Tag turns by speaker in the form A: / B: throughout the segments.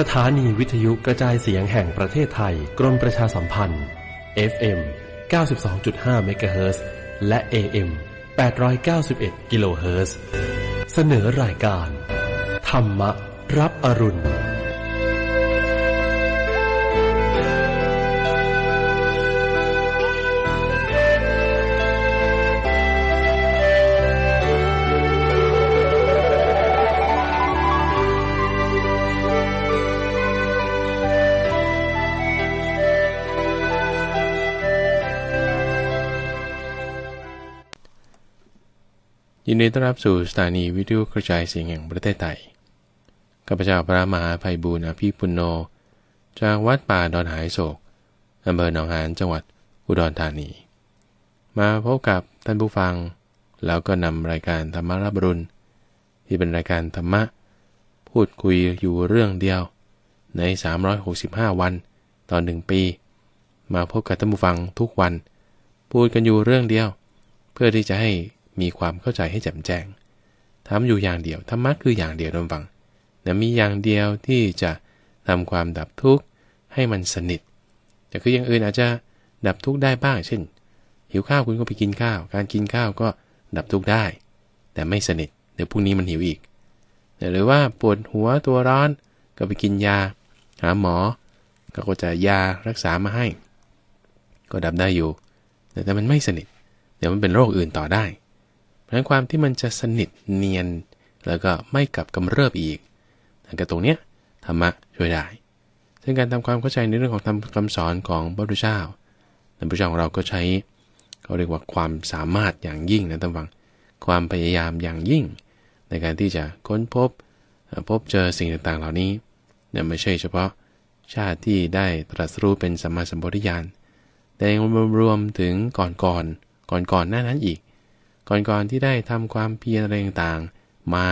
A: สถานีวิทยุกระจายเสียงแห่งประเทศไทยกรมประชาสัมพันธ์ FM 92.5 MHz และ AM 891กิโลเฮิรตซ์เสนอรายการ ธรรมะ รับอรุณยินดีต้อนรับสู่สถานีวิทยุกระจายเสียงแห่งประเทศไทย ข้าพเจ้าพระมหาภัยบุญอภิปุโน จากวัดป่าดอนหายโศก อำเภอหนองหาน จังหวัดอุดรธานี มาพบกับท่านผู้ฟัง แล้วก็นำรายการธรรมารับรุณที่เป็นรายการธรรมะ พูดคุยอยู่เรื่องเดียวใน 365 วันต่อหนึ่งปี มาพบกับท่านผู้ฟังทุกวัน พูดกันอยู่เรื่องเดียว เพื่อที่จะให้มีความเข้าใจให้แจ่มแจ้ง ทำอยู่อย่างเดียว ธรรมะคืออย่างเดียวดำฟัง แต่มีอย่างเดียวที่จะทำความดับทุกข์ให้มันสนิท แต่คืออย่างอื่นอาจจะดับทุกข์ได้บ้าง เช่น หิวข้าวคุณก็ไปกินข้าว การกินข้าวก็ดับทุกข์ได้ แต่ไม่สนิทเดี๋ยวพรุ่งนี้มันหิวอีก หรือว่าปวดหัวตัวร้อน ก็ไปกินยา หาหมอ ก็จะยารักษามาให้ ก็ดับได้อยู่ แต่มันไม่สนิทเดี๋ยวมันเป็นโรคอื่นต่อได้นั้นความที่มันจะสนิทเนียน แล้วก็ไม่กลับกำเริบอีกนั่นก็ตรงเนี้ยธรรมะช่วยได้ซึ่งการทำความเข้าใจในเรื่องของทำคำสอนของพระพุทธเจ้าพระพุทธเจ้าของเราก็ใช้เขาเรียกว่าความสามารถอย่างยิ่งนะท่านฟังความพยายามอย่างยิ่ง ในการที่จะค้นพบ พบเจอสิ่งต่างๆเหล่านี้เนี่ยไม่ใช่เฉพาะชาติที่ได้ตรัสรู้เป็นสัมมาสัมพุทธญาณ แต่ยังรวมถึงก่อนๆก่อนๆหน้านั้นอีกก่อนๆที่ได้ทำความเพียรอะไรต่างๆมา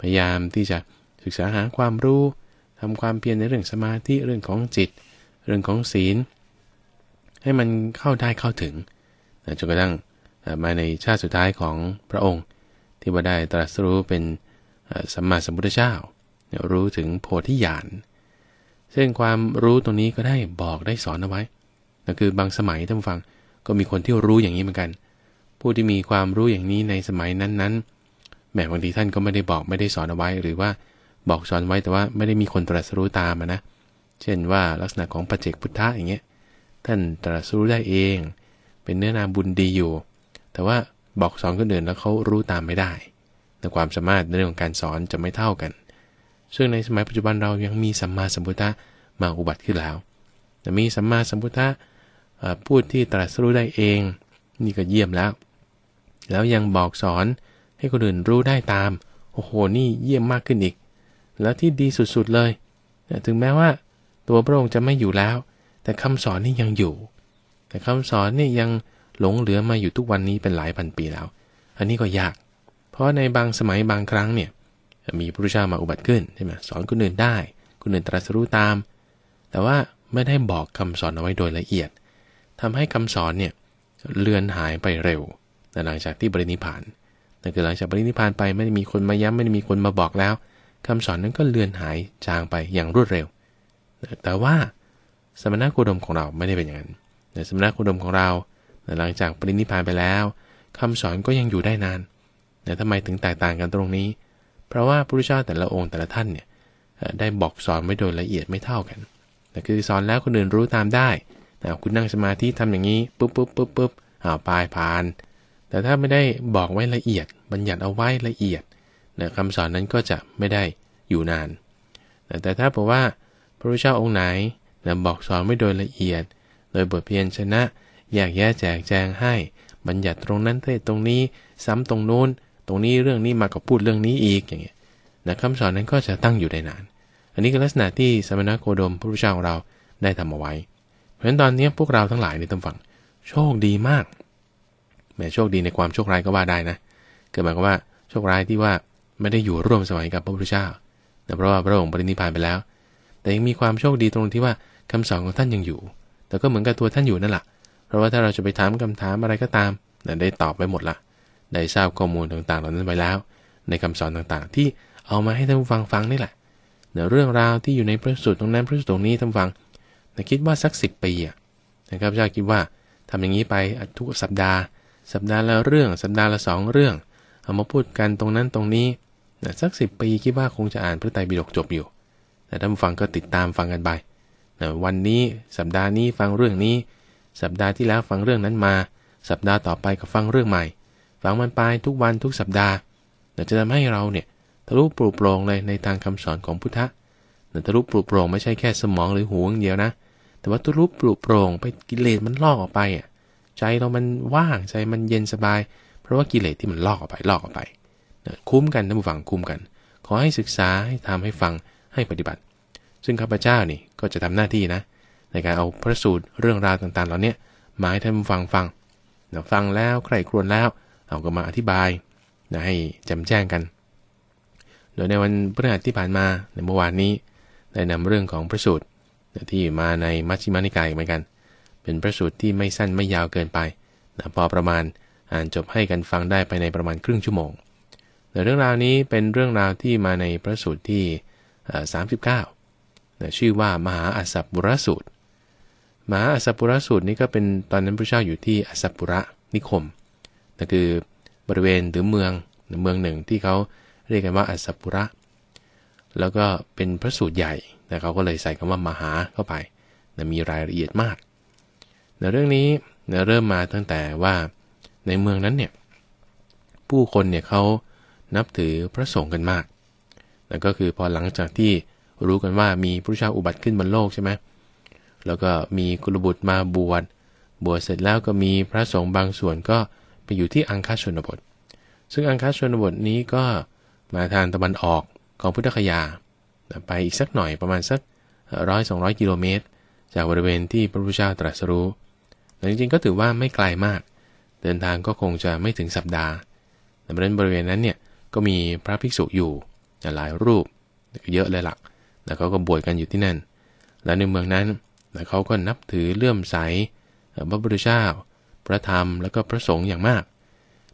A: พยายามที่จะศึกษาหาความรู้ ทำความเพียรในเรื่องสมาธิเรื่องของจิต เรื่องของศีล ให้มันเข้าได้เข้าถึงจนกระทั่งมาในชาติสุดท้ายของพระองค์ ที่ว่าได้ตรัสรู้เป็นสัมมาสัมพุทธเจ้ารู้ถึงโพธิญาณซึ่งความรู้ตรงนี้ก็ได้บอกได้สอนเอาไว้ก็คือบางสมัยท่านฟังก็มีคนที่รู้อย่างนี้เหมือนกันผู้ที่มีความรู้อย่างนี้ในสมัยนั้นๆแหมบางทีท่านก็ไม่ได้บอกไม่ได้สอนเอาไว้ หรือว่าบอกสอนไว้แต่ว่าไม่ได้มีคนตรัสรู้ตามนะ เช่นว่าลักษณะของปัจเจกพุทธะอย่างเงี้ย ท่านตรัสรู้ได้เอง เป็นเนื้อนาบุญดีอยู่ แต่ว่าบอกสอนคนอื่นแล้วเขารู้ตามไม่ได้แต่ความสามารถในเรื่องของการสอนจะไม่เท่ากัน ซึ่งในสมัยปัจจุบันเรายังมีสัมมาสัมพุทธะมาอุบัติขึ้นแล้ว แต่มีสัมมาสัมพุทธะพูดที่ตรัสรู้ได้เอง นี่ก็เยี่ยมแล้วแล้วยังบอกสอนให้คนอื่นรู้ได้ตาม โอ้โห นี่เยี่ยมมากขึ้นอีก แล้วที่ดีสุด ๆ เลย ถึงแม้ว่า ตัวพระองค์จะไม่อยู่แล้ว แต่คำสอนนี่ยังอยู่ แต่คำสอนนี่ยังหลงเหลือมาอยู่ทุกวันนี้เป็นหลายพันปีแล้ว อันนี้ก็ยาก เพราะในบางสมัยบางครั้งเนี่ย มีพระรูชามาอุบัติขึ้นใช่ไหมสอนคนอื่นได้ คนอื่นตรัสรู้ตาม แต่ว่าไม่ได้บอกคำสอนเอาไว้โดยละเอียด ทำให้คำสอนเนี่ยเลือนหายไปเร็วแต่หลังจากที่ปรินิพานนั่นคือหลังจากปรินิพานไปไม่ได้มีคนมาย้ำไม่ได้มีคนมาบอกแล้ว คำสอนนั้นก็เลือนหายจางไปอย่างรวดเร็ว แต่ว่าสมณะโคดมของเราไม่ได้เป็นอย่างนั้นสมณะโคดมของเรา หลังจากปรินิพานไปแล้ว คำสอนก็ยังอยู่ได้นาน แต่ทำไมถึงแตกต่างกันตรงนี้ เพราะว่าพระพุทธเจ้าแต่ละองค์แต่ละท่านเนี่ยได้บอกสอนไม่โดยละเอียดไม่เท่ากันแต่คือสอนแล้วคนอื่นรู้ตามได้แต่คุณนั่งสมาธิทำอย่างนี้ปุ๊บปุ๊บปุ๊บปุ๊บอ่าปลายผ่านแต่ถ้าไม่ได้บอกไว้ละเอียดบัญญัติเอาไว้ละเอียดนะคำสอนนั้นก็จะไม่ได้อยู่นานนะแต่ถ้าบอกว่าพระรูชาองค์ไหนนะบอกสอนไม่โดยละเอียด โดยบทเพียนชนะ อยากแยกแจกแจงให้ บัญญัติตรงนั้นเทศตรงนี้ซ้ำตรงนู้น ตรงนี้เรื่องนี้มากับพูดเรื่องนี้อีกอย่างเงี้ยนะคำสอนนั้นก็จะตั้งอยู่ได้นาน อันนี้คือลักษณะที่สมณโคดมพระรูชาของเราได้ทำเอาไว้ เพราะฉะนั้นตอนนี้พวกเราทั้งหลายในตำฝั่งโชคดีมากแม้โชคดีในความโชคร้ายก็ว่าได้นะคือหมายความว่าโชคร้ายที่ว่าไม่ได้อยู่ร่วมสมัยกับพระพุทธเจ้าแต่เพราะว่าพระองค์ปรินิพานไปแล้ว แต่ยังมีความโชคดีตรงที่ว่าคำสอนของท่านยังอยู่ แต่ก็เหมือนกับตัวท่านอยู่นั่นแหละ เพราะว่าถ้าเราจะไปถามคำถามอะไรก็ตามนได้ตอบไปหมดละได้ทราบข้อมูลต่างๆเหล่านั้นไปแล้ว ในคำสอนต่างๆ ที่เอามาให้ท่านฟังฟังนี่แหละเนื้อเรื่องราวที่อยู่ในพระสูตรตรงนั้นพระสูตรตรงนี้ท่านฟังแต่คิดว่าสักสิบปีอ่ะนะครับเจ้าคิดว่าทำอย่างนี้ไปทุกสัปดาห์สัปดาห์ละเรื่อง สัปดาห์ละสองเรื่องเอามาพูดกันตรงนั้นตรงนี้นะสักสิบปีคิดว่าคงจะอ่านพระไตรปิฎกจบอยู่ แต่ท่านฟังก็ติดตามฟังกันไปนะวันนี้สัปดาห์นี้ฟังเรื่องนี้ สัปดาห์ที่แล้วฟังเรื่องนั้นมา สัปดาห์ต่อไปก็ฟังเรื่องใหม่ ฟังมันไปทุกวันทุกสัปดาห์จะทำให้เราเนี่ยทะลุปลุกโปรงเลยในทางคำสอนของพุทธะทะลุปลุกโปรงไม่ใช่แค่สมองหรือหูอย่างเดียวนะ แต่ว่าทะลุปลุกโปรงไปกิเลสมันลอกออกไปอ่ะใจเรามันว่างใจมันเย็นสบาย เพราะว่ากิเลสที่มันลอกออกไปลอกออกไปคุ้มกันนะผู้ฟังคุ้มกัน ขอให้ศึกษาให้ทำให้ฟังให้ปฏิบัติ ซึ่งข้าพเจ้านี่ก็จะทำหน้าที่นะในการเอาพระสูตรเรื่องราวต่างๆเหล่านี้มาให้ท่านฟังฟังฟังแล้วใครครวญแล้ว เอาก็มาอธิบายนะให้จำแจ้งกันโดยในวันพฤหัสที่ผ่านมาในเมื่อวานนี้ ได้นำเรื่องของพระสูตรที่มาในมัชฌิมานิกายเหมือนกันเป็นพระสูตรที่ไม่สั้นไม่ยาวเกินไปนะพอประมาณอ่านจบให้กันฟังได้ภายในประมาณครึ่งชั่วโมงแต่เรื่องราวนี้เป็นเรื่องราวที่มาในพระสูตรที่ 39นะชื่อว่ามหาอัสสบุรสูตรมหาอัสสบุรสูตรนี้ก็เป็นตอนนั้นพระเจ้าอยู่ที่อัสสปุระนิคมนั่นคือบริเวณหรือเมืองเมืองหนึ่งที่เขาเรียกกันว่าอัสสปุระ แล้วก็เป็นพระสูตรใหญ่นะเขาก็เลยใส่คำว่ามหาเข้าไปนะมีรายละเอียดมากนเรื่องนี้นเริ่มมาตั้งแต่ว่า ในเมืองนั้นเนี่ยผู้คนเนี่ยเขานับถือพระสงฆ์กันมาก แล้วก็คือพอหลังจากที่รู้กันว่ามีพระเจ้าอุบัติขึ้นบนโลกใช่ไหมแล้วก็มีกุลบุตรมาบวชบวชเสร็จแล้วก็มีพระสงฆ์บางส่วนก็ไปอยู่ที่อังคาชนบท ซึ่งอังคาชนบทนี้ก็มาทางตะวันออกของพุทธคยาไปอีกสักหน่อยประมาณสักร้อยสองกิโลเมตร จากบริเวณที่พระพุทธเจ้าตรัสรู้แต่จริงๆก็ถือว่าไม่ไกลมาก เดินทางก็คงจะไม่ถึงสัปดาห์แต่บริเวณบริเวณนั้นเนี่ยก็มีพระภิกษุอยู่หลายรูปเยอะเลยละ่ะแล้วเขาก็บวชกันอยู่ที่นั่น แล้วในเมืองนั้นเขาก็นับถือเลื่อมใสพระพุทธเจ้าพระธรรมแล้วก็พระสงฆ์อย่างมาก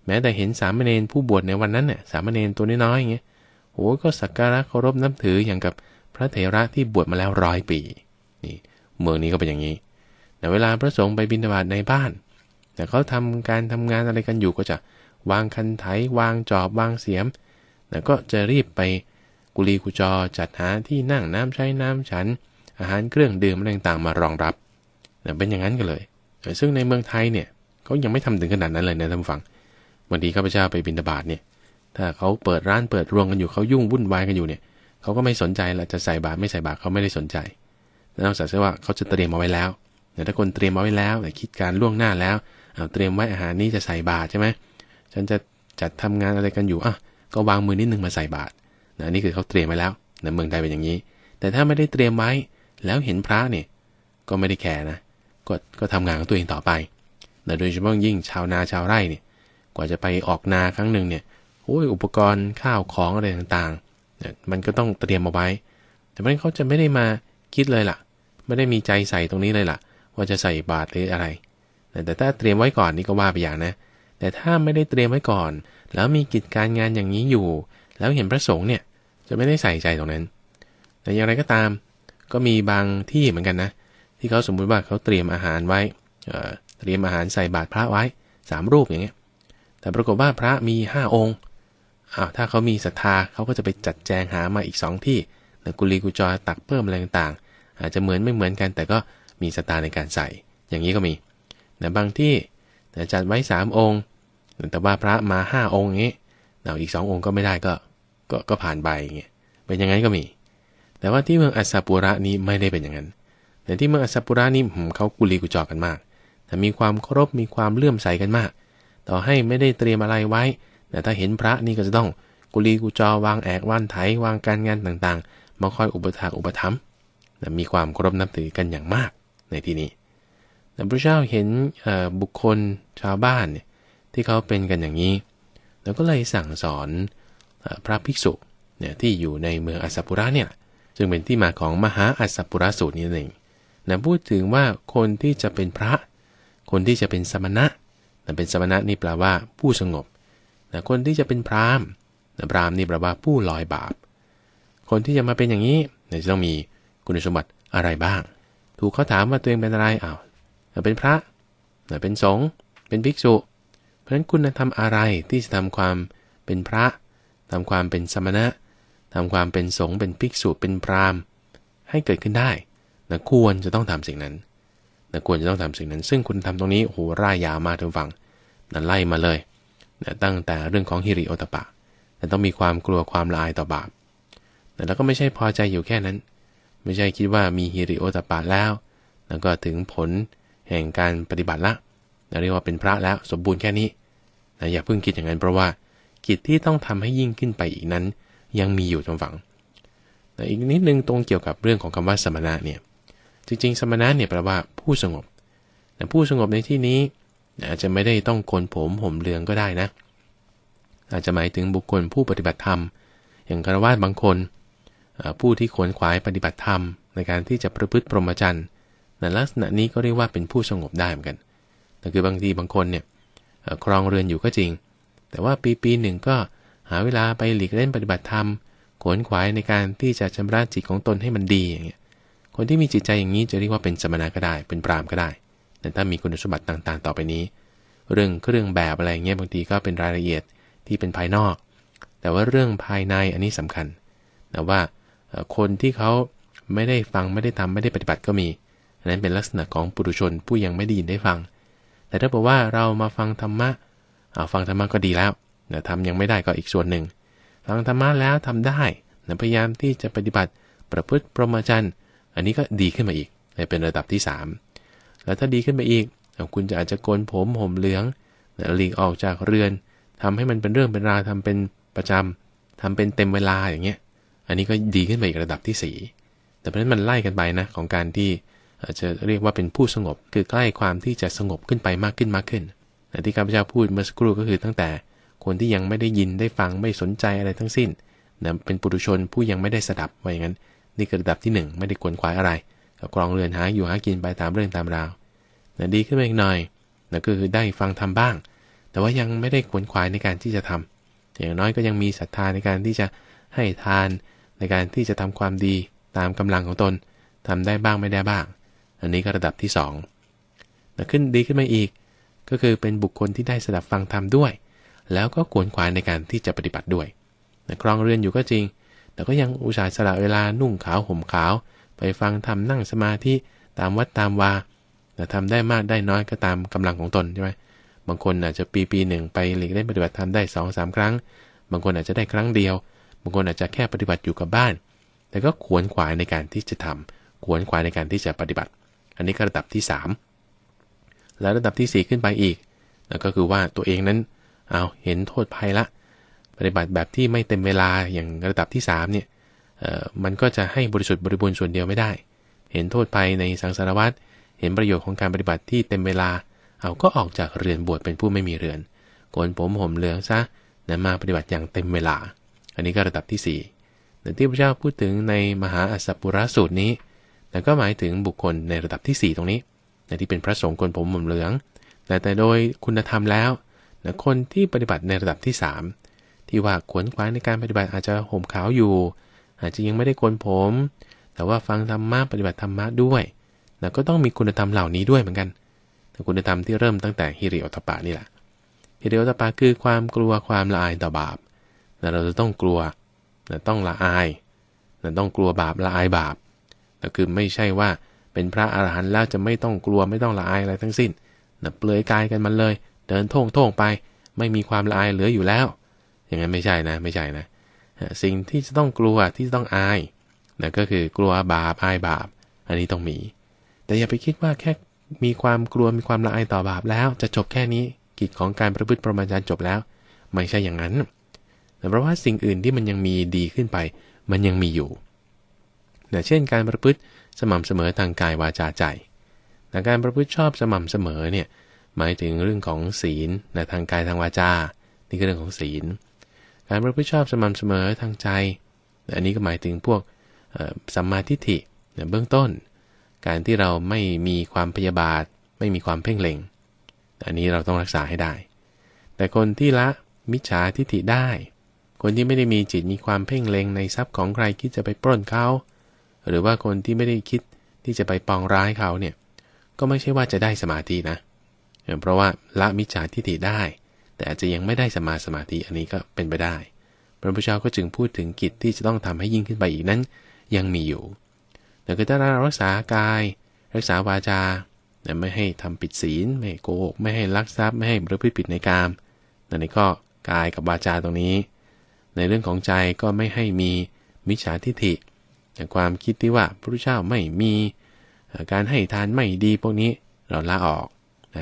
A: แม้แต่เห็นสามเณรผู้บวชในวันนั้นเนี่ยสามเณรตัวน้อยๆอย่างเงี้ยโอ้ก็สักการะเคารพนับถืออย่างกับพระเถระที่บวชมาแล้วร้อยปีนี่เมืองนี้ก็เป็นอย่างนี้แต่เวลาพระสงฆ์ไปบิณฑบาตในบ้าน แต่เขาทำการทำงานอะไรกันอยู่ก็จะวางคันไถวางจอบวางเสียม แล้วก็จะรีบไปกุลีกุจอจัดหาที่นั่งน้ำใช้น้ำฉันอาหารเครื่องดื่มอะไรต่างมารองรับเป็นอย่างนั้นกันเลย ซึ่งในเมืองไทยเนี่ยเขายังไม่ทำถึงขนาดนั้นเลยนะท่านฟังบางทีข้าพเจ้าไปบินตบาตเนี่ย ถ้าเขาเปิดร้านเปิดรวงกันอยู่เขายุ่งวุ่นวายกันอยู่เนี่ย เขาก็ไม่สนใจละจะใส่บาตรไม่ใส่บาตรเขาไม่ได้สนใจนอกจากว่าเขาจะเตรียมเอาไว้แล้วแต่ถ้าคนเตรียมเอาไว้แล้ว แต่คิดการล่วงหน้าแล้วเอาเตรียมไว้อาหารนี้จะใส่บาตรใช่ไหมฉันจะจัดทำงานอะไรกันอยู่อ่ะ ก็วางมือนิดนึงมาใส่บาตรนะนี่คือเขาเตรียมไว้แล้ว ในเมืองไทยเป็นอย่างนี้ แต่ถ้าไม่ได้เตรียมไว้ แล้วเห็นพระเนี่ยก็ไม่ได้แคร์นะ ก็ก็ทำงานของตัวเองต่อไปนะโดยเฉพาะยิ่งชาวนาชาวไร่เนี่ย กว่าจะไปออกนาครั้งหนึ่งเนี่ยโอ้ยอุปกรณ์ข้าวของอะไรต่างๆมันก็ต้องเตรียมเอาไว้ แต่เพราะเขาจะไม่ได้มาคิดเลยล่ะ ไม่ได้มีใจใส่ตรงนี้เลยล่ะว่าจะใส่บาตรหรืออะไร แต่ถ้าเตรียมไว้ก่อนนี่ก็ว่าไปอย่างนะ แต่ถ้าไม่ได้เตรียมไว้ก่อน แล้วมีกิจการงานอย่างนี้อยู่ แล้วเห็นพระสงฆ์เนี่ย จะไม่ได้ใส่ใจตรงนั้น แต่อย่างไรก็ตาม ก็มีบางที่เหมือนกันนะ ที่เขาสมมุติว่าเขาเตรียมอาหารไว้ เตรียมอาหารใส่บาตรพระไว้3รูปอย่างเงี้ย แต่ปรากฏว่าพระมี 5 องค์ อ้าว ถ้าเขามีศรัทธา เขาก็จะไปจัดแจงหามาอีก2ที่กุลีกุจอตักเพิ่มอะไรต่างๆ อาจจะเหมือนไม่เหมือนกัน แต่ก็มีสตาในการใส่อย่างนี้ก็มี แต่บางที่จัดไว้ 3 องค์ แต่ว่าพระมา5องค์นี้เอาอีก 2 องค์ก็ไม่ได้ก็ ก็ก็ผ่านไปอย่างเงี้ย เป็นยังไงก็มี แต่ว่าที่เมืองอัสสปุระนี้ไม่ได้เป็นอย่างนั้น แต่ที่เมืองอัสสปุระนี้เขากุลีกุจอกันมาก แต่มีความเคารพมีความเลื่อมใสกันมาก ต่อให้ไม่ได้เตรียมอะไรไว้ แต่ถ้าเห็นพระนี่ก็จะต้องกุลีกุจอ วางแอกวางไถวางการงานต่างๆมาคอยอุปถา์อุปถัมภ์มีความเคารพนับถือกันอย่างมากในที่นี้แต่พระเจ้าเห็นบุคคลชาวบ้านเนี่ยที่เขาเป็นกันอย่างนี้ แล้วก็เลยสั่งสอนพระภิกษุเนี่ยที่อยู่ในเมืองอัสสปุระเนี่ยจึงเป็นที่มาของมหาอัสสปุระสูตรนี่เองนะพูดถึงว่าคนที่จะเป็นพระ คนที่จะเป็นสมณะนะ เป็นสมณะนี่แปลว่าผู้สงบนะคนที่จะเป็นพรามนะพรามนี่แปลว่าผู้ลอยบาป คนที่จะมาเป็นอย่างนี้นะจะต้องมีคุณสมบัติอะไรบ้างถูกเขาถามว่าตัวเองเป็นอะไรอ้าวเป็นพระ เป็นสงฆ์ เป็นภิกษุ เพราะฉะนั้นคุณทำอะไรที่จะทำความเป็นพระ ทำความเป็นสมณะ ทำความเป็นสงฆ์ เป็นภิกษุ เป็นพราหมณ์ให้เกิดขึ้นได้ต่ควรจะต้องทำสิ่งนั้นต่ควรจะต้องทำสิ่งนั้น ซึ่งคุณทำตรงนี้โหร่ายยาวมาทุกฝั่งนนไล่มาเลย ตั้งแต่เรื่องของฮิริโอตปะต่ต้องมีความกลัวความละอายต่อบาปต่แล้วก็ไม่ใช่พอใจอยู่แค่นั้นไม่ใช่คิดว่ามีฮิริโอตปาแล้ว แล้วก็ถึงผลแห่งการปฏิบัติละเรียกว่าเป็นพระแล้วสมบูรณ์แค่นี้นะอย่าเพิ่งคิดอย่างนั้นเพราะว่า กิจที่ต้องทำให้ยิ่งขึ้นไปอีกนั้น ยังมีอยู่จำฝังนะอีกนิดนึงตรงเกี่ยวกับเรื่องของคำว่าสมณะเนี่ยจริงๆ สมณะเนี่ยแปลว่าผู้สงบนะผู้สงบในที่นี้อาจจะไม่ได้ต้องโกนผมห่มเลืองก็ได้นะ อาจจะหมายถึงบุคคลผู้ปฏิบัติธรรม อย่างคารวะบางคนผู้ที่ขวนขวายปฏิบัติธรรม ในการที่จะประพฤติพรหมจรรย์ในลักษณะนี้ก็เรียกว่าเป็นผู้สงบได้เหมือนกัน แต่คือบางทีบางคนเนี่ยครองเรือนอยู่ก็จริง แต่ว่าปีปีหนึ่งก็หาเวลาไปหลีกเล่นปฏิบัติธรรมขวนขวายในการที่จะชำระจิตของตนให้มันดีอย่างเงี้ย คนที่มีจิตใจอย่างนี้จะเรียกว่าเป็นสมณะก็ได้ เป็นปรามก็ได้ แต่ถ้ามีคุณสมบัติต่างๆต่อไปนี้ เรื่องเครื่องแบบอะไรเงี้ยบางทีก็เป็นรายละเอียดที่เป็นภายนอก แต่ว่าเรื่องภายในอันนี้สำคัญนะว่าคนที่เขาไม่ได้ฟังไม่ได้ทำไม่ได้ปฏิบัติก็มีอันนั้นเป็นลักษณะของปุถุชนผู้ยังไม่ได้ยินได้ฟัง แต่ถ้าบอกว่าเรามาฟังธรรมะเอาฟังธรรมะก็ดีแล้วนะทำยังไม่ได้ก็อีกส่วนหนึ่ง ฟังธรรมะแล้วทำได้นพยายามที่จะปฏิบัติประพฤติประมาจันอันนี้ก็ดีขึ้นมาอีกเป็นระดับที่ 3 แล้วถ้าดีขึ้นไปอีก คุณจะอาจจะโกนผมห่มเหลืองหลีกออกจากเรือน ทำให้มันเป็นเรื่องเป็นราวทาเป็นประจำ ทำเป็นเต็มเวลาอย่างเงี้ยอันนี้ก็ดีขึ้นไปอีกระดับที่4แต่เพราะนั้นมันไล่กันไปนะของการที่ อาจจะเรียกว่าเป็นผู้สงบคือใกล้ความที่จะสงบขึ้นไปมากขึ้นมากขึ้น แต่ที่ข้าพเจ้าพูดเมื่อสักครู่ก็คือตั้งแต่ คนที่ยังไม่ได้ยินได้ฟังไม่สนใจอะไรทั้งสิ้นนะเป็นปุถุชนผู้ยังไม่ได้สดับว่าอย่างนั้น นี่คือระดับที่ 1 ไม่ได้ขวนขวายอะไรก็กรองเรือนหาอยู่หากินไปตามเรื่องตามราวนะดีขึ้นไปอีกหน่อยนะก็คือได้ฟังทำบ้าง แต่ว่ายังไม่ได้ขวนขวายในการที่จะทำ อย่างน้อยก็ยังมีศรัทธาในการที่จะให้ทานในการที่จะทำความดีตามกำลังของตน ทำได้บ้างไม่ได้บ้าง อันนี้ก็ระดับที่2องขึ้นดีขึ้นมาอีก ก็คือเป็นบุคคลที่ได้สดับฟังธรรมด้วย แล้วก็ขวนขวายในการที่จะปฏิบัติด้วยครองเรือนอยู่ก็จริง แต่ก็ยังอุตส่าห์สละเวลานุ่งขาวห่มขาว ไปฟังธรรมนั่งสมาธิตามวัดตามวาแต่ทำได้มากได้น้อยก็ตามกำลังของตนใช่ไหมบางคนอาจจะปีปีหนึ่ง ไปหลีกเล่นปฏิบัติธรรมได้2อสาครั้ง บางคนอาจจะได้ครั้งเดียวบางคนอาจจะแค่ปฏิบัติอยู่กับบ้าน แต่ก็ขวนขวายในการที่จะทำ ขวนขวายในการที่จะปฏิบัติ อันนี้ก็ระดับที่ 3 แล้วระดับที่ 4 ขึ้นไปอีกนั่นก็คือว่าตัวเองนั้น เอาเห็นโทษภัยละ ปฏิบัติแบบที่ไม่เต็มเวลาอย่างระดับที่3เนี่ยมันก็จะให้บริสุทธิ์บริบูรณ์ส่วนเดียวไม่ได้ เห็นโทษภัยในสังสารวัตรเห็นประโยชน์ของการปฏิบัติที่เต็มเวลา เอาก็ออกจากเรือนบวชเป็นผู้ไม่มีเรือนโกนผมห่มเหลืองซะนะมาปฏิบัติอย่างเต็มเวลาอันนี้ก็ระดับที่4แต่ที่พระเจ้าพูดถึงในมหาอสสปุรสูตรนี้ แต่ก็หมายถึงบุคคลในระดับที่ 4 ตรงนี้นที่เป็นพระสงฆ์คนผมหมุมเหลือง แต่แต่โดยคุณธรรมแล้วนคนที่ปฏิบัติในระดับที่ 3 ที่ว่าขวนขวายในการปฏิบัติอาจจะห่มขาวอยู่ อาจจะยังไม่ได้คกนผม แต่ว่าฟังธรรมะปฏิบัติธรรมะด้วยนะก็ต้องมีคุณธรรมเหล่านี้ด้วยเหมือนกันแต่คุณธรรมที่เริ่มตั้งแต่ฮิริโอตปานี่แหละฮิริโอตปาคือความกลัวความละอายต่อบาปเราจะต้องกลัวต้องละอาย ต้องกลัวบาปละอายบาปต่คือไม่ใช่ว่าเป็นพระอาหารหันต์แล้วจะไม่ต้องกลัวไม่ต้องละอายอะไรทั้งสิ้นเปลือยกายกันมันเลย เดินท่งท่งไป ไม่มีความละอายเหลืออยู่แล้ว อย่างนั้นไม่ใช่นะไม่ใช่นะ สิ่งที่จะต้องกลัวที่ต้องอายนะก็คือกลัวบาปอายบาป อันนี้ต้องมี แต่อย่าไปคิดว่าแค่มีความกลัวมีความละอายต่อบาปแล้ว จะจบแค่นี้กิจของการประพฤติประมาจารย์จบแล้ว ไม่ใช่อย่างนั้นแต่เพราะว่าสิ่งอื่นที่มันยังมีดีขึ้นไป มันยังมีอยู่นะเช่นการประพฤติสม่ำเสมอทางกายวาจาใจนะการประพฤติชอบสม่ำเสมอเนี่ยหมายถึงเรื่องของศีลนะทางกายทางวาจา นี่ก็เรื่องของศีล การประพฤติชอบสม่ำเสมอทางใจ อันนี้ก็หมายถึงพวกสัมมาทิฏฐิเบื้องต้น การที่เราไม่มีความพยาบาทไม่มีความเพ่งเล็งอันนี้เราต้องรักษาให้ได้ แต่คนที่ละมิจฉาทิฏฐิได้คนที่ไม่ได้มีจิตมีความเพ่งเล็งในทรัพย์ของใครคิดจะไปปล้นเขาหรือว่าคนที่ไม่ได้คิดที่จะไปปองร้ายเขาเนี่ยก็ไม่ใช่ว่าจะได้สมาธินะเพราะว่าละมิจฉาทิฏฐิได้แต่อาจจะยังไม่ได้สมาสมาธิอันนี้ก็เป็นไปได้ พระพุทธเจ้าก็จึงพูดถึงกิจที่จะต้องทำให้ยิ่งขึ้นไปอีกนั้น ยังมีอยู่ แต่คือถ้าเรารักษากาย รักษาวาจาไม่ให้ทำปิดศีลไม่โกหกไม่ให้ลักทรัพย์ไม่ให้ประพฤติผิดในกามนั่นนี่ก็กายกับวาจาตรงนี้ในเรื่องของใจก็ไม่ให้มี มิจฉาทิฏฐิความคิดที่ว่าพระพุทธเจ้าไม่มี การให้ทานไม่ดี พวกนี้เราละออก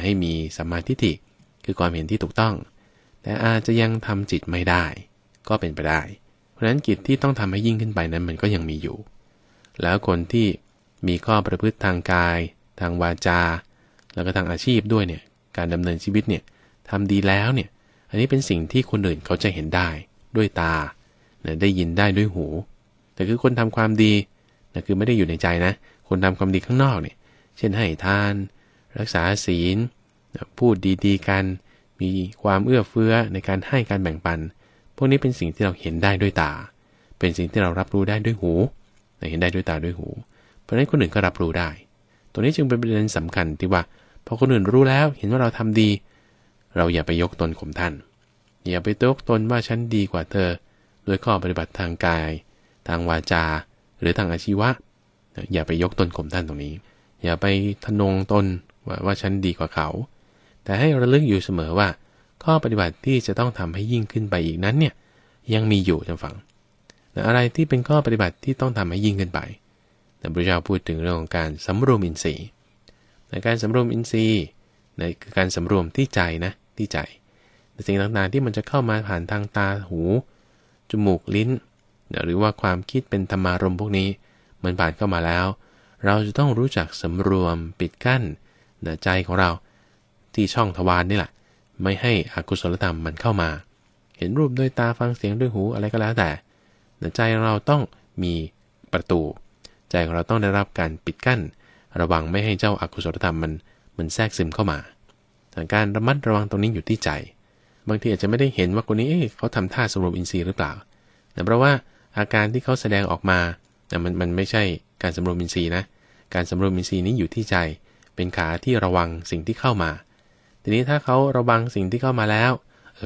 A: ให้มีสัมมาทิฏฐิคือความเห็นที่ถูกต้อง แต่อาจจะยังทำจิตไม่ได้ ก็เป็นไปได้ เพราะฉะนั้นกิจที่ต้องทำให้ยิ่งขึ้นไปนั้นมันก็ยังมีอยู่ แล้วคนที่มีข้อประพฤติทางกาย ทางวาจา แล้วก็ทางอาชีพด้วยเนี่ยการดำเนินชีวิตเนี่ยทำดีแล้วเนี่ยอันนี้เป็นสิ่งที่คนอื่นเขาจะเห็นได้ด้วยตา ได้ยินได้ด้วยหู แต่คือคนทำความดี คือไม่ได้อยู่ในใจนะ คนทำความดีข้างนอกเนี่ย เช่นให้ทาน รักษาศีล พูดดีๆกัน มีความเอื้อเฟื้อในการให้การแบ่งปัน พวกนี้เป็นสิ่งที่เราเห็นได้ด้วยตา เป็นสิ่งที่เรารับรู้ได้ด้วยหู เห็นได้ด้วยตาด้วยหู เพราะฉะนั้นคนอื่นก็รับรู้ได้ ตัวนี้จึงเป็นประเด็นสำคัญที่ว่า พอคนอื่นรู้แล้ว เห็นว่าเราทำดี เราอย่าไปยกตนข่มท่านอย่าไปตกตนว่าฉันดีกว่าเธอ ด้วยข้อปฏิบัติทางกาย ทางวาจาหรือทางอาชีวะ อย่าไปยกตนข่มท่านตรงนี้ อย่าไปทนงตนว่าว่าฉันดีกว่าเขา แต่ให้ระลึกอยู่เสมอว่า ข้อปฏิบัติที่จะต้องทำให้ยิ่งขึ้นไปอีกนั้นเนี่ยยังมีอยู่จำฝังอะไรที่เป็นข้อปฏิบัติที่ต้องทำให้ยิ่งขึ้นไปแต่พระเจ้าพูดถึงเรื่องของการสำรวมอินทรีย์ในการสำรวมอินทรีย์ในคือการสำรวมที่ใจนะที่ใจสิ่งต่างๆที่มันจะเข้ามาผ่านทางตาหู จมูกลิ้น หรือว่าความคิดเป็นธรรมารมพวกนี้ มันผ่านเข้ามาแล้ว เราจะต้องรู้จักสำรวมปิดกั้นใจของเราที่ช่องทวารนนี่แหละ ไม่ให้อกุศลธรรมมันเข้ามา เห็นรูปด้วยตา ฟังเสียงด้วยหู อะไรก็แล้วแต่ใจเราต้องมีประตู ใจของเราต้องได้รับการปิดกั้น ระวังไม่ให้เจ้าอากุศลธรรมมันมันแทรกซึมเข้ามาการระมัดระวังตรงนี้อยู่ที่ใจบางทีอาจจะไม่ได้เห็นว่าคนนี้เขาทำท่าสมรวมอินทรีย์หรือเปล่า แต่เพราะว่าอาการที่เขาแสดงออกมา แต่มันมันไม่ใช่การสมรวมอินทรีย์นะ การสมรวมอินทรีย์นี้อยู่ที่ใจ เป็นขาที่ระวังสิ่งที่เข้ามา ทีนี้ถ้าเขาระวังสิ่งที่เข้ามาแล้ว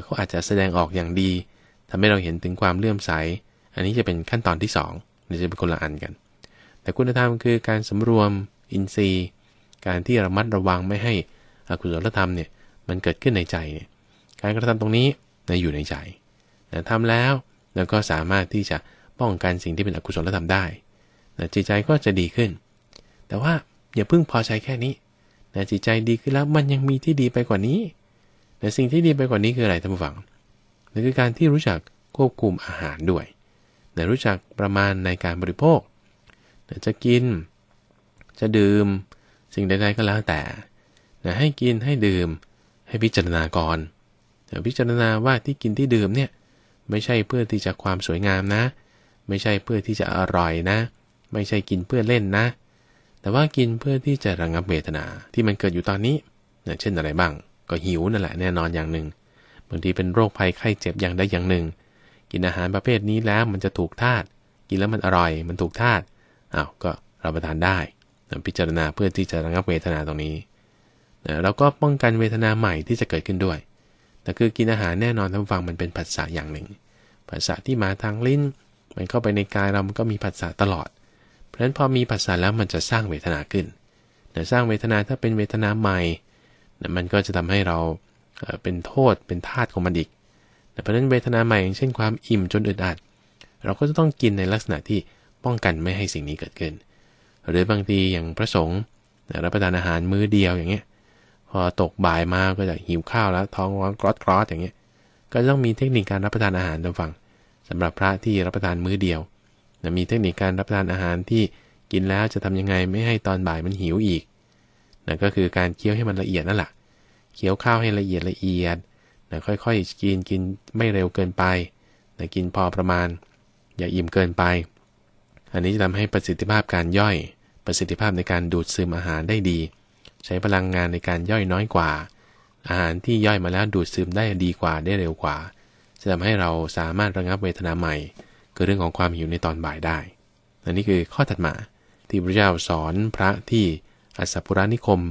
A: เขาอาจจะแสดงออกอย่างดี ทำให้เราเห็นถึงความเลื่อมใส อันนี้จะเป็นขั้นตอนที่2องจะเป็นคนละอันกัน แต่คุณธรรมคือการสำรวมอินทรีย์ การที่ระมัดระวังไม่ให้อคุณธรรมเนี่ย มันเกิดขึ้นในใจเนี่ยการกระทำตรงนี้นะอยู่ในใจนะทำแล้วเราก็สามารถที่จะป้องกันสิ่งที่เป็นอกุศลธรรมได้นะจิตใจก็จะดีขึ้น แต่ว่าอย่าเพิ่งพอใจแค่นี้นะจิตใจดีขึ้นแล้วมันยังมีที่ดีไปกว่านี้แต่สิ่งที่ดีไปกว่านี้คืออะไรท่านผู้ฟังนั่นคือการที่รู้จักควบคุมอาหารด้วยนะรู้จักประมาณในการบริโภคนะจะกิน จะดื่ม สิ่งใดๆก็แล้วแต่นะให้กินให้ดื่มให้พิจารณาก่อนพิจารณาว่าที่กินที่ดื่มเนี่ยไม่ใช่เพื่อที่จะความสวยงามนะ ไม่ใช่เพื่อที่จะอร่อยนะ ไม่ใช่กินเพื่อเล่นนะ แต่ว่ากินเพื่อที่จะระงงับเวทนาที่มันเกิดอยู่ตอนนี้นะเช่นอะไรบ้าง ก็หิวนั่นแหละแน่นอนอย่างหนึ่งบางทีเป็นโรคภัยไข้เจ็บอย่างใดอย่างหนึ่งกินอาหารประเภทนี้แล้วมันจะถูกธาตุกินแล้วมันอร่อยมันถูกธาตุอ้าวก็รับประทานได้พิจารณาเพื่อที่จะระงงับเวทนาตรงนี้แล้วก็ป้องกันเวทนาใหม่ที่จะเกิดขึ้นด้วยแต่คือกินอาหารแน่นอนท่านฟังมันเป็นผัสสะอย่างหนึ่งผัสสะที่มาทางลิ้นมันเข้าไปในกายเรามันก็มีผัสสะตลอด เพราะฉะนั้นพอมีผัสสะแล้วมันจะสร้างเวทนาขึ้นแต่สร้างเวทนาถ้าเป็นเวทนาใหม่มันก็จะทำให้เราเป็นโทษเป็นธาตุของมันอีกแต่เพราะนั้นเวทนาใหม่อย่างเช่นความอิ่มจนอึดอัดเราก็จะต้องกินในลักษณะที่ป้องกันไม่ให้สิ่งนี้เกิดขึ้นหรือบางทีอย่างพระสงฆ์รับประทานอาหารมื้อเดียวอย่างเงี้ยพอตกบ่ายมาก็จะหิวข้าวแล้วท้องร้อนกรอดกรอดอย่างเงี้ย ก็ต้องมีเทคนิคการรับประทานอาหารตามฟังสำหรับพระที่รับประทานมื้อเดียวนะมีเทคนิคการรับประทานอาหารที่กินแล้วจะทำยังไงไม่ให้ตอนบ่ายมันหิวอีก นั่นก็คือการเคี้ยวให้มันละเอียดนั่นแหละ เคี้ยวข้าวให้ละเอียดละเอียดนะค่อยๆกินกินไม่เร็วเกินไปนะกินพอประมาณอย่าอิ่มเกินไป อันนี้จะทำให้ประสิทธิภาพการย่อยประสิทธิภาพในการดูดซึมอาหารได้ดีใช้พลังงานในการย่อยน้อยกว่า อาหารที่ย่อยมาแล้วดูดซึมได้ดีกว่าได้เร็วกว่า จะทำให้เราสามารถระงับเวทนาใหม่คือเรื่องของความหิวในตอนบ่ายได้อันนี้คือข้อถัดมาที่พระเจ้าสอนพระที่อสัพุรานิคม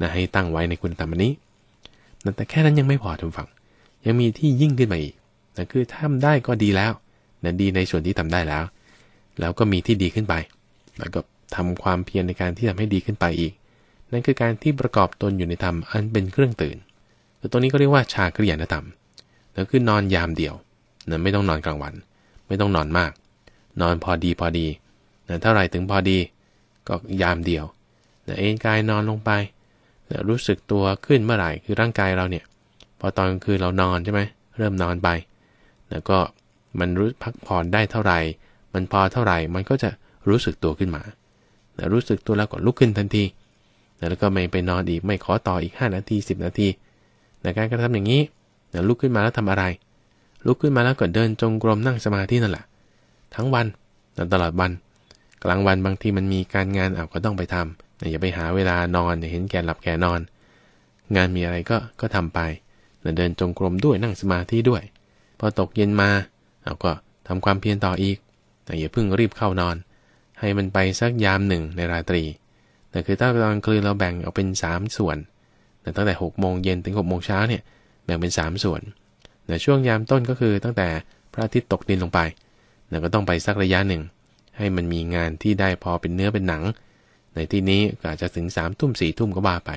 A: นะให้ตั้งไว้ในคุณธรรมนี้แต่แค่นั้นยังไม่พอทุกฝั่งยังมีที่ยิ่งขึ้นมาอีกนะคือทำได้ก็ดีแล้วนะดีในส่วนที่ทำได้แล้ว แล้วก็มีที่ดีขึ้นไปแล้วก็ทำความเพียรในการที่ทำให้ดีขึ้นไปอีกนั่นคือการที่ประกอบตนอยู่ในธรรมอันเป็นเครื่องตื่นแต่ตรงนี้ก็เรียกว่า ชาคริยานธรรมนั่นคือนอนยามเดียวนนไม่ต้องนอนกลางวัน ไม่ต้องนอนมาก นอนพอดีพอดีนนเท่าไหร่ถึงพอดีก็ยามเดียวนนเอนกายนอนลงไปนรู้สึกตัวขึ้นเมื่อไหร่คือร่างกายเราเนี่ย พอตอนคืนเรานอนใช่ไหมเริ่มนอนไป แล้วก็มันรู้พักผ่อนได้เท่าไหร่ มันพอเท่าไหร่มันก็จะรู้สึกตัวขึ้นมารู้สึกตัวแล้วก็ลุกขึ้นทันทีแล้วก็ไม่ไปนอนอีกไม่ขอต่ออีก 5 นาที10 นาทีแต่การกระทำอย่างนี้ลุกขึ้นมาแล้วทำอะไรลุกขึ้นมาแล้วก็เดินจงกรมนั่งสมาธินั่นแหละ ทั้งวันตลอดวัน กลางวันบางทีมันมีการงานเอาก็ต้องไปทำอย่าไปหาเวลานอน อย่าเห็นแก่หลับแก่นอน งานมีอะไรก็ก็ทำไปเดินจงกรมด้วยนั่งสมาธิด้วย พอตกเย็นมาเอาก็ทำความเพียรต่ออีกอย่าเพิ่งรีบเข้านอน ให้มันไปสักยามหนึ่งในราตรีแต่คือถ้าตอนคลืนเราแบ่งออกเป็น 3 ส่วน แต่ตั้งแต่ 6 โมงเย็นถึง6โมงเช้าเนี่ยแบ่งเป็น 3 ส่วนแต่ช่วงยามต้นก็คือตั้งแต่พระอาทิตย์ตกดินลงไปแต่ก็ต้องไปสักระยะหนึ่งให้มันมีงานที่ได้พอเป็นเนื้อเป็นหนัง ในที่นี้ก็อาจจะถึง3ามทุ่มสี่ทุ่มก็บ่าไป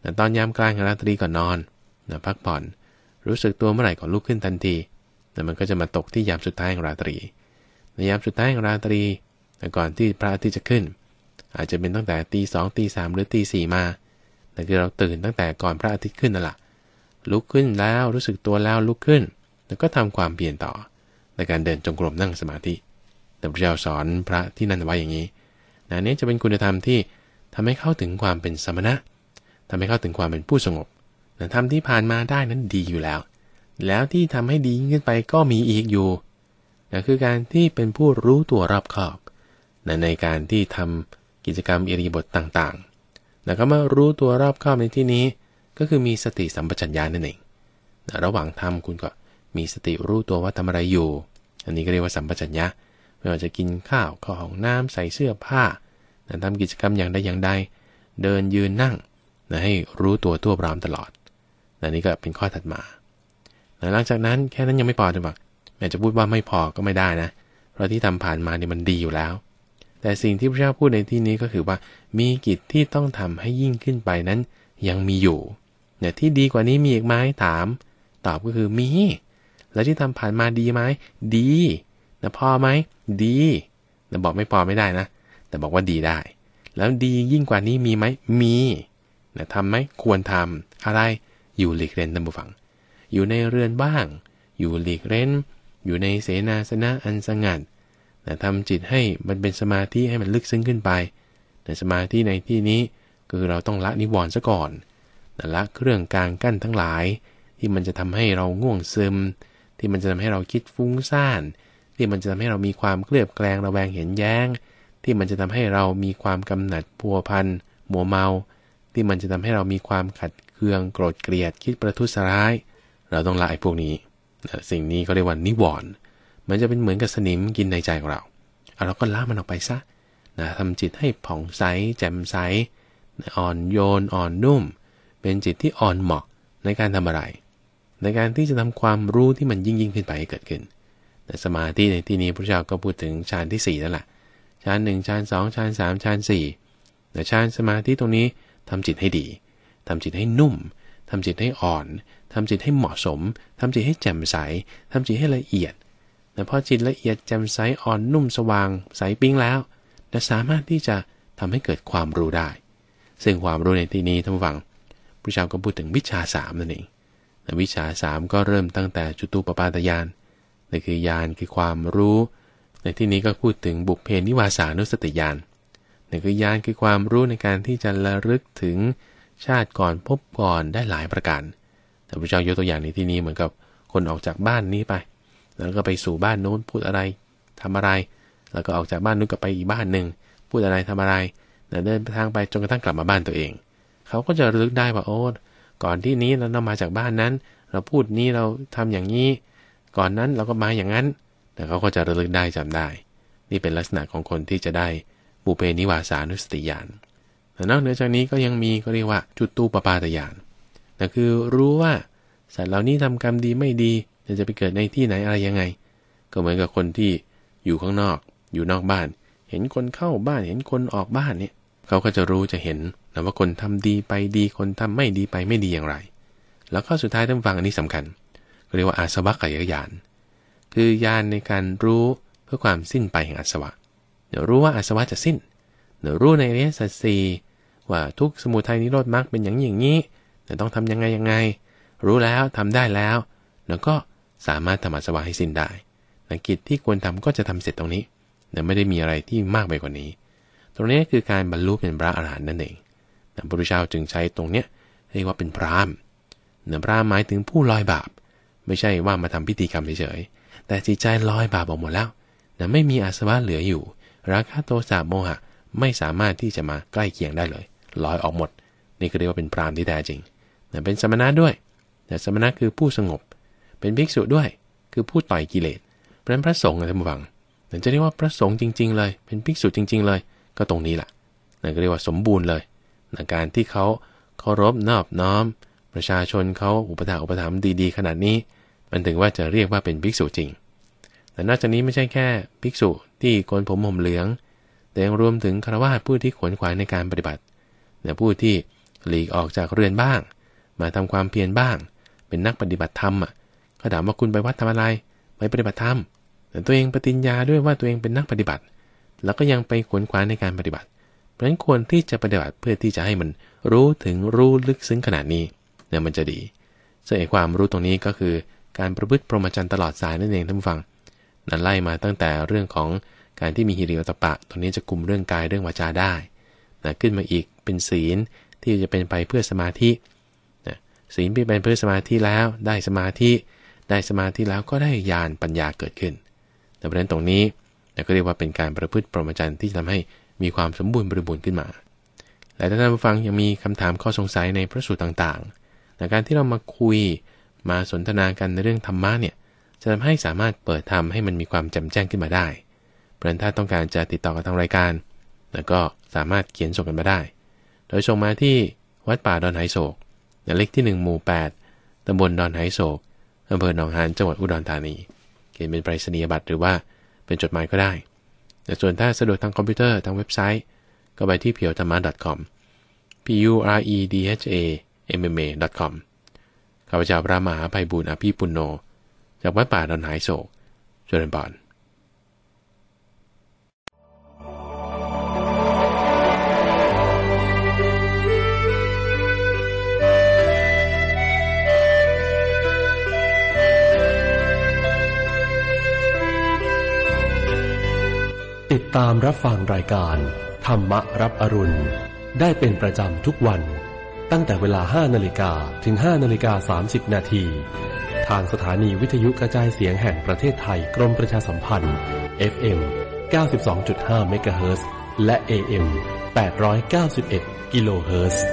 A: แต่ตอนยามกลางราตรีก่อนนอนนะพักผ่อนรู้สึกตัวเมื่อไหร่ก็ลุกขึ้นทันที แต่มันก็จะมาตกที่ยามสุดท้ายของราตรี ในยามสุดท้ายของราตรี ก่อนที่พระอาทิตย์จะขึ้นอาจจะเป็นตั้งแต่ตีสองตีสามหรือตีสี่มาแต่คือเราตื่นตั้งแต่ก่อนพระอาทิตย์ขึ้นนั่นแหละลุกขึ้นแล้วรู้สึกตัวแล้วลุกขึ้น แล้วก็ทำความเปลี่ยนต่อ ในการเดินจงกรมนั่งสมาธิแต่พระเจ้าสอนพระที่นั่นไว้อย่างนี้นะนี้จะเป็นคุณธรรมที่ ทำให้เข้าถึงความเป็นสมณะ ทำให้เข้าถึงความเป็นผู้สงบแต่ทำที่ผ่านมาได้นั้นดีอยู่แล้ว แล้วที่ทำให้ดีขึ้นไปก็มีอีกอยู่นะคือการที่เป็นผู้รู้ตัวรอบคอบนะในการที่ทำกิจกรรมอิริบทต่างๆ แล้วก็มารู้ตัวรอบข้อมในที่นี้ ก็คือมีสติสัมปชัญญะนั่นเองะระหว่างทำคุณก็มีสติรู้ตัวว่าทำอะไรอยู่ อันนี้ก็เรียกว่าสัมปชัญญะไม่ว่าจะกินข้าวข้าองน้ำใส่เสื้อผ้าทำกิจกรรมอย่างใดอย่างใดเดินยืนนั่งนะให้รู้ตัวตัวพร้อมตลอด อันนี้ก็เป็นข้อถัดมาหลังจากนั้นแค่นั้นยังไม่พอจังหวะแม้จะพูดว่าไม่พอก็ไม่ได้นะเพราะที่ทำผ่านมาเนี่ยมันดีอยู่แล้วแต่สิ่งที่พระเจ้าพูดในที่นี้ก็คือว่า มีกิจที่ต้องทำให้ยิ่งขึ้นไปนั้นยังมีอยู่เนี่ยที่ดีกว่านี้มีอีกไหมถาม ตอบก็คือมี แล้วที่ทำผ่านมาดีไหมดีนะพอไหมดีแต่บอกไม่พอไม่ได้นะ แต่บอกว่าดีได้ แล้วดียิ่งกว่านี้มีไหมมีนะทำไหมควรทำอะไรอยู่หลีกเล่นตามบุฟัง อยู่ในเรือนบ้าง อยู่หลีกเล่นอยู่ในเสนาสนะอันสงัดนะทำจิตให้มันเป็นสมาธิให้มันลึกซึ้งขึ้นไปในะสมาธิในที่นี้คือเราต้องละนิวรณ์ซะก่อนละเครื่องกลางกั้นทั้งหลาย ที่มันจะทำให้เราง่วงซึม ที่มันจะทำให้เราคิดฟุ้งซ่านที่มันจะทำให้เรามีความเคลือบแคลงระแวงเห็นแย้ง ที่มันจะทำให้เรามีความกำหนัดพัวพันหมัวเมา ที่มันจะทำให้เรามีความขัดเคืองโกรธเกลียด คิดประทุษร้ายเราต้องละไอ้พวกนี้สิ่งนี้เขาเรียกว่านิวรณ์มันจะเป็นเหมือนกับสนิมกินในใจของเราเราก็ล้ามันออกไปซะนะทำจิตให้ผ่องใสแจ่มใสอ่อนโยนอ่อนนุ่ม เป็นจิตที่อ่อนเหมาะในการทำอะไร ในการที่จะทำความรู้ที่มันยิ่งยิ่งขึ้นไปให้เกิดขึ้น แต่สมาธิในที่นี้พระเจ้าก็พูดถึงฌานที่4นั่นแหละฌานหนึ่งฌานสองฌานสามฌานสี่แต่ฌานสมาธิตรงนี้ทำจิตให้ดี ทำจิตให้นุ่ม ทำจิตให้อ่อน ทำจิตให้เหมาะสม ทำจิตให้แจ่มใส ทำจิตให้ละเอียดแต่พอจิตละเอียดแจ่มใสอ่อนนุ่มสว่างใสปิ้งแล้วจะสามารถที่จะทำให้เกิดความรู้ได้ ซึ่งความรู้ในที่นี้ท่านฟังผู้ชาวก็พูดถึงวิชาสามนั่นเองแต่วิชาสามก็เริ่มตั้งแต่จุตูปปาตยานนั่นคือยานคือความรู้ ในที่นี้ก็พูดถึงบุคเพนิวาสานุสติยานนั่นคือยานคือความรู้ในการที่จะระลึกถึงชาติก่อนพบก่อนได้หลายประการแต่ผู้ชา้ายกตัวอย่างในที่นี้เหมือนกับคนออกจากบ้านนี้ไปแล้วก็ไปสู่บ้านโน้นพูดอะไร ทำอะไร แล้วก็ออกจากบ้านนู้นก็ไปอีกบ้านหนึ่งพูดอะไรทำอะไรเดินทางไป จนกระทั่งกลับมาบ้านตัวเอง เขาก็จะระ้ึกได้ว่าโอ้ก่อนที่นี้เรานามาจากบ้านนั้น เราพูดนี้เราทำอย่างนี้ก่อนนั้นเราก็มาอย่างนั้น แต่เขาก็จะระลึกได้จำได้ นี่เป็นลักษณะของคนที่จะได้บุเพนิวาสานุสติญาณแต่นอกเหนือจากนี้ก็ยังมีก็เรียกว่า จุดตูปปาตญาณแต่คือรู้ว่าสัตว์เหล่านี้ทำกรรมดีไม่ดีจะจะไปเกิดในที่ไหนอะไรยังไง ก็เหมือนกับคนที่อยู่ข้างนอก อยู่นอกบ้าน เห็นคนเข้าบ้านเห็นคนออกบ้านเนี่ยเขาก็จะรู้จะเห็นนะว่าคนทำดีไปดีคนทำไม่ดีไปไม่ดีอย่างไร แล้วข้อสุดท้ายท่านฟังอันนี้สำคัญเรียกว่าอาสวะกายญาณคือญาณในการรู้เพื่อความสิ้นไปแห่งอาสวะ เดี๋ยวรู้ว่าอาสวะจะสิ้นเดี๋ยวรู้ในอรยสสีว่าทุกสมุทัยนิโรธมรรคเป็นอย่างอย่างนี้เดี๋ยวต้องทํำยังไงยังไง รู้แล้วทำได้แล้วแล้วก็สามารถทำอาสวะให้สิ้นได้นะกิจที่ควรทำก็จะทำเสร็จตรงนี้แต่ไม่ได้มีอะไรที่มากไปกว่านี้ ตรงนี้คือการบรรลุเป็นพระอรหันต์นั่นเองนะพระพุทธเจ้าจึงใช้ตรงเนี้ยเรียกว่าเป็นพรามเนะพรามหมายถึงผู้ลอยบาป ไม่ใช่ว่ามาทำพิธีกรรมเฉยๆ แต่จิตใจลอยบาปออกหมดแล้วนะไม่มีอาสวะเหลืออยู่ ราคะโทสะโมหะไม่สามารถที่จะมาใกล้เคียงได้เลย ลอยออกหมด นี่คือเรียกว่าเป็นพรามที่แท้จริงนะเป็นสมณะด้วย แต่สมณะคือผู้สงบเป็นภิกษุด้วย คือพูดต่อยกิเลสเพราะนั้นพระสงฆ์ท่านผู้ฟังจะเรียกว่าพระสงฆ์จริงๆ เลย เป็นภิกษุจริง ๆ เลย ก็ตรงนี้แหละนั่นก็เรียกว่าสมบูรณ์เลยนการที่เขาเคารพนอบน้อม ประชาชนเขาอุปถัมภ์อุปถัมภ์ดี ๆ ขนาดนี้ มันถึงว่าจะเรียกว่าเป็นภิกษุจริง แต่นอกจากนี้ไม่ใช่แค่ภิกษุที่โกนผมห่มเหลือง แต่ยังรวมถึงคารวสผู้ที่ขวนขวายในการปฏิบัติเนี่ยผู้ที่หลีกออกจากเรือนบ้าง มาทำความเพียรบ้าง เป็นนักปฏิบัติธรรมอ่ะเขาถามว่าคุณไปวัดทำอะไรไปปฏิบัติธรรมแต่ตัวเองปฏิญญาด้วยว่าตัวเองเป็นนักปฏิบัติ แล้วก็ยังไปขวนขวายในการปฏิบัติ เพราะฉะนั้นควรที่จะปฏิบัติเพื่อที่จะให้มันรู้ถึงรู้ลึกซึ้งขนาดนี้เนี่ยมันจะดี เสียความรู้ตรงนี้ก็คือการประพฤติพรหมจรรย์ตลอดสายนั่นเองท่านผู้ฟัง นั่นไล่มาตั้งแต่เรื่องของการที่มีฮิริโอตปะตรงนี้จะกลุ่มเรื่องกายเรื่องวาจาได้นะขึ้นมาอีกเป็นศีลที่จะเป็นไปเพื่อสมาธิศีลเป็นไปเพื่อสมาธิแล้วได้สมาธิได้สมาธิแล้วก็ได้ญาณปัญญาเกิดขึ้นแต่นระนตรงนี้เราก็เรียกว่าเป็นการประพฤติปรมาจารย์ ที่ทำให้มีความสมบูรณ์บริบูรณ์ขึ้นมาแต่ถ้าท่านผู้ฟังยังมีคำถามข้อสงสัยในพระสูตรต่างๆต่การที่เรามาคุยมาสนทนากันในเรื่องธรรมะเนี่ย จะทำให้สามารถเปิดธรรมให้มันมีความแจ่มแจ้งขึ้นมาได้ เพราะนั้นถ้าต้องการจะติดต่อกับทางรายการ แล้วก็สามารถเขียนส่งกันมาได้ โดยส่งมาที่วัดป่าดอนไหโศก เลขที่1หมู่ 8ตำบลดอนไหโศกอำเภอหนองหาน จังหวัดอุดรธานี เขียนเป็นไปรษณียบัตรหรือว่า เป็นจดหมายก็ได้ แต่ส่วนถ้าสะดวกทางคอมพิวเตอร์ทางเว็บไซต์ ก็ไปที่เพียวธรรมะ .com p u r e d h a m m a .com ข้าพเจ้าพระมหาภัยบุญอภิปุณโน จากวัดป่าดอนหายโศกจริญบอนติดตามรับฟังรายการ ธรรมรับอรุณ ได้เป็นประจำทุกวัน ตั้งแต่เวลา 5นาฬิกาถึง 5นาฬิกา30นาทีทางสถานีวิทยุกระจายเสียงแห่งประเทศไทยกรมประชาสัมพันธ์ FM 92.5 MHz และ AM 891กิโลเฮิรตซ์